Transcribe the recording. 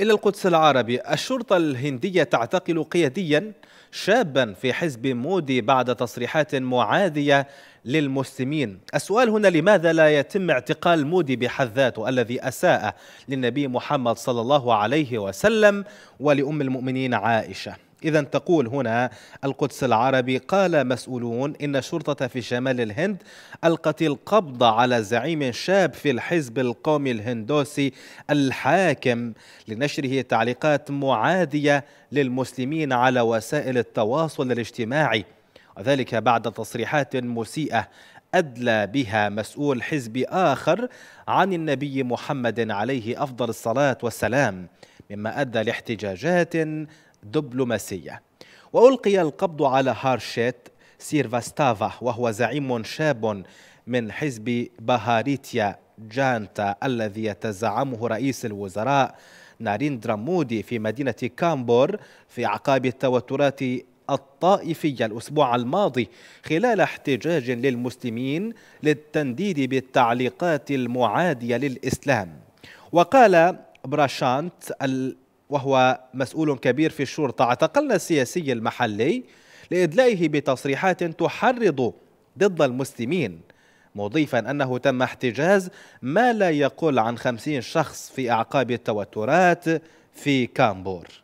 إلى القدس العربي الشرطة الهندية تعتقل قياديا شابا في حزب مودي بعد تصريحات معادية للمسلمين السؤال هنا لماذا لا يتم اعتقال مودي بحد ذاته الذي أساء للنبي محمد صلى الله عليه وسلم ولأم المؤمنين عائشة إذا تقول هنا القدس العربي قال مسؤولون إن الشرطة في شمال الهند ألقت القبض على زعيم شاب في الحزب القومي الهندوسي الحاكم لنشره تعليقات معادية للمسلمين على وسائل التواصل الاجتماعي وذلك بعد تصريحات مسيئة أدلى بها مسؤول حزب آخر عن النبي محمد عليه أفضل الصلاة والسلام مما أدى لاحتجاجات دبلوماسية وألقي القبض على هارشيت سيرفاستافا وهو زعيم شاب من حزب بهاريتيا جانتا الذي يتزعمه رئيس الوزراء ناريندرا مودي في مدينة كامبور في أعقاب التوترات الطائفية الأسبوع الماضي خلال احتجاج للمسلمين للتنديد بالتعليقات المعادية للإسلام وقال براشانت وهو مسؤول كبير في الشرطة اعتقلنا السياسي المحلي لإدلائه بتصريحات تحرض ضد المسلمين مضيفا أنه تم احتجاز ما لا يقل عن خمسين شخص في أعقاب التوترات في كامبور